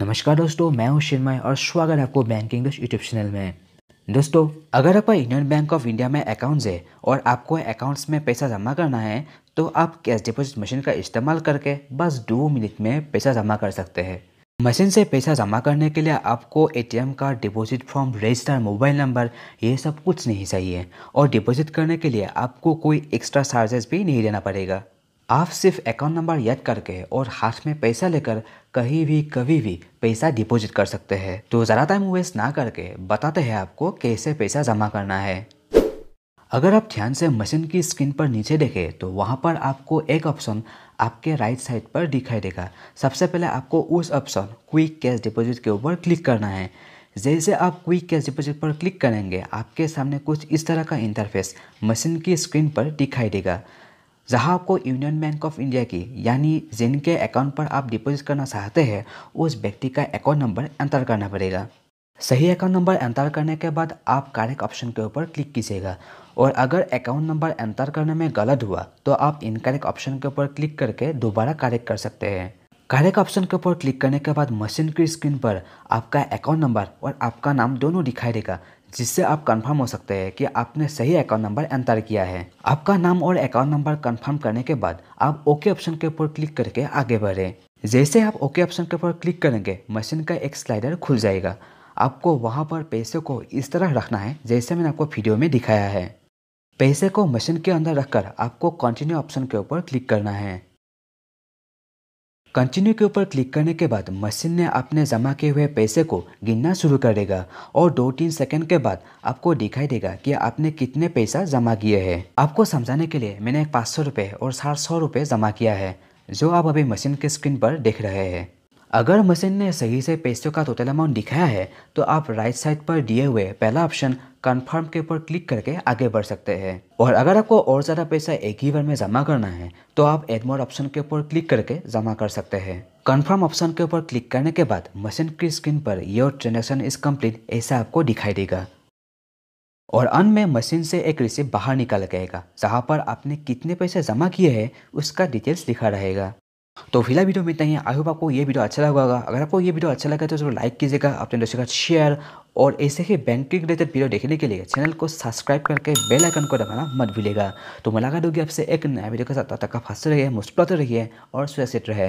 नमस्कार दोस्तों मैं हूं शिन्मय और स्वागत है आपको बैंकिंग दोस्त यूट्यूब चैनल में दोस्तों अगर आपका यूनियन बैंक ऑफ इंडिया में अकाउंट्स है और आपको अकाउंट्स में पैसा जमा करना है तो आप कैश डिपॉजिट मशीन का इस्तेमाल करके बस दो मिनट में पैसा जमा कर सकते हैं मशीन से पैसा जमा करने के लिए आपको एम का deposit form register mobile number ये सब कुछ नहीं चाहिए और डिपॉजिट करने के लिए आपको कोई एक्स्ट्रा चार्जेस भी नहीं देना पड़ेगा आप सिर्फ अकाउंट नंबर याद करके और हाथ में पैसा लेकर कहीं भी कभी भी पैसा डिपॉजिट कर सकते हैं तो ज़्यादा टाइम वेस्ट ना करके बताते हैं आपको कैसे पैसा जमा करना है अगर आप ध्यान से मशीन की स्क्रीन पर नीचे देखें तो वहाँ पर आपको एक ऑप्शन आपके राइट साइड पर दिखाई देगा सबसे पहले आपको उस ऑप्शन क्विक कैश डिपॉजिट के ऊपर क्लिक करना है जैसे आप क्विक कैश डिपॉजिट पर क्लिक करेंगे आपके सामने कुछ इस तरह का इंटरफेस मशीन की स्क्रीन पर दिखाई देगा जहां आपको यूनियन बैंक ऑफ इंडिया की यानी जिनके अकाउंट पर आप डिपॉजिट करना चाहते हैं उस व्यक्ति का अकाउंट नंबर एंटर करना पड़ेगा सही अकाउंट नंबर एंटर करने के बाद आप कारेक्ट ऑप्शन के ऊपर क्लिक कीजिएगा और अगर अकाउंट नंबर एंटर करने में गलत हुआ तो आप इनकरेक्ट ऑप्शन के ऊपर क्लिक करके दोबारा कारेक्ट कर सकते हैं कारेक्ट ऑप्शन के ऊपर क्लिक करने के बाद मशीन की स्क्रीन पर आपका अकाउंट नंबर और आपका नाम दोनों दिखाई देगा जिससे आप कंफर्म हो सकते हैं कि आपने सही अकाउंट नंबर एंटर किया है आपका नाम और अकाउंट नंबर कंफर्म करने के बाद आप ओके ऑप्शन के ऊपर क्लिक करके आगे बढ़ें जैसे आप ओके ऑप्शन के ऊपर क्लिक करेंगे मशीन का एक स्लाइडर खुल जाएगा आपको वहाँ पर पैसे को इस तरह रखना है जैसे मैंने आपको वीडियो में दिखाया है पैसे को मशीन के अंदर रखकर आपको कंटिन्यू ऑप्शन के ऊपर क्लिक करना है कंटिन्यू के ऊपर क्लिक करने के बाद मशीन ने अपने जमा किए हुए पैसे को गिनना शुरू कर देगा और दो तीन सेकंड के बाद आपको दिखाई देगा कि आपने कितने पैसा जमा किए हैं आपको समझाने के लिए मैंने पाँच सौ रुपये और सात सौ रुपये जमा किया है जो आप अभी मशीन के स्क्रीन पर देख रहे हैं अगर मशीन ने सही से पैसों का टोटल अमाउंट दिखाया है तो आप राइट साइड पर दिए हुए पहला ऑप्शन कन्फर्म के ऊपर क्लिक करके आगे बढ़ सकते हैं और अगर आपको और ज़्यादा पैसा एक ही बार में जमा करना है तो आप एडमोर ऑप्शन के ऊपर क्लिक करके जमा कर सकते हैं कन्फर्म ऑप्शन के ऊपर क्लिक करने के बाद मशीन की screen per your transaction is complete ऐसा आपको दिखाई देगा और अन में मशीन से एक रिसिप्ट बाहर निकाल गएगा जहाँ पर आपने कितने पैसे जमा किए हैं उसका डिटेल्स लिखा रहेगा तो फिलहाल वीडियो में इतना ही आई होप आपको ये वीडियो अच्छा लगा होगा अगर आपको ये वीडियो अच्छा लगा तो जरूर लाइक कीजिएगा अपने दोस्तों का शेयर और ऐसे ही बैंकिंग रिलेटेड वीडियो देखने के लिए चैनल को सब्सक्राइब करके बेल आइकन को दबाना मत भूलिएगा तो मुलाकात होगी आपसे एक नया वीडियो के साथ तब तक का फास्ट रहिए मुस्कुराते रहिए और सुरक्षित रहे